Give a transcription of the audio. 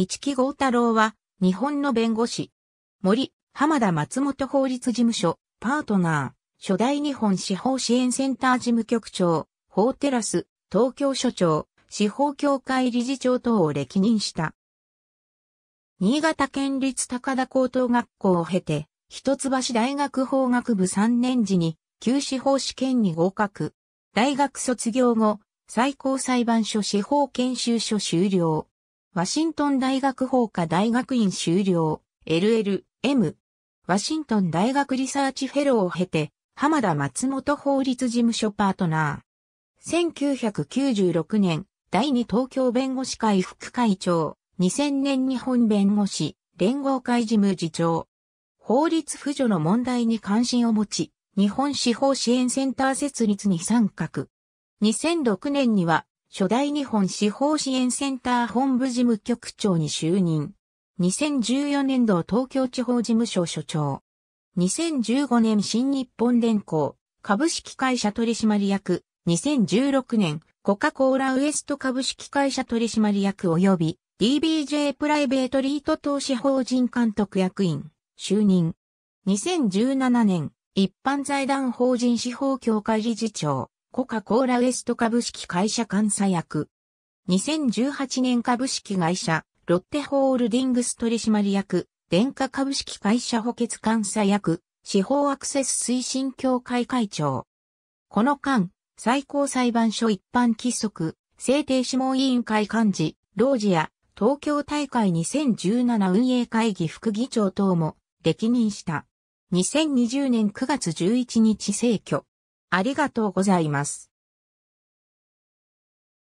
市木豪太郎は、日本の弁護士。森、浜田松本法律事務所、パートナー、初代日本司法支援センター事務局長、法テラス、東京所長、司法協会理事長等を歴任した。新潟県立高田高等学校を経て、一橋大学法学部3年時に、旧司法試験に合格。大学卒業後、最高裁判所司法研修所修了。ワシントン大学法科大学院修了、LL.M. ワシントン大学リサーチフェローを経て、浜田松本法律事務所パートナー。1996年、第二東京弁護士会副会長、2000年日本弁護士、連合会事務次長。法律扶助の問題に関心を持ち、日本司法支援センター設立に参画。2006年には初代日本司法支援センター本部事務局長に就任。2014年度東京地方事務所所長。2015年新日本連行株式会社取締役。2016年コカ・コーラウエスト株式会社取締役及び DBJ プライベートリート投資法人監督役員就任。2017年一般財団法人司法協会理事長。コカ・コーラウエスト株式会社監査役。2018年株式会社、ロッテホールディングス取締役、電化株式会社補欠監査役、司法アクセス推進協会会長。この間、最高裁判所一般規則、制定諮問委員会幹事、老事や、東京大会2017運営会議副議長等も、歴任した。2020年9月11日請去。ありがとうございます。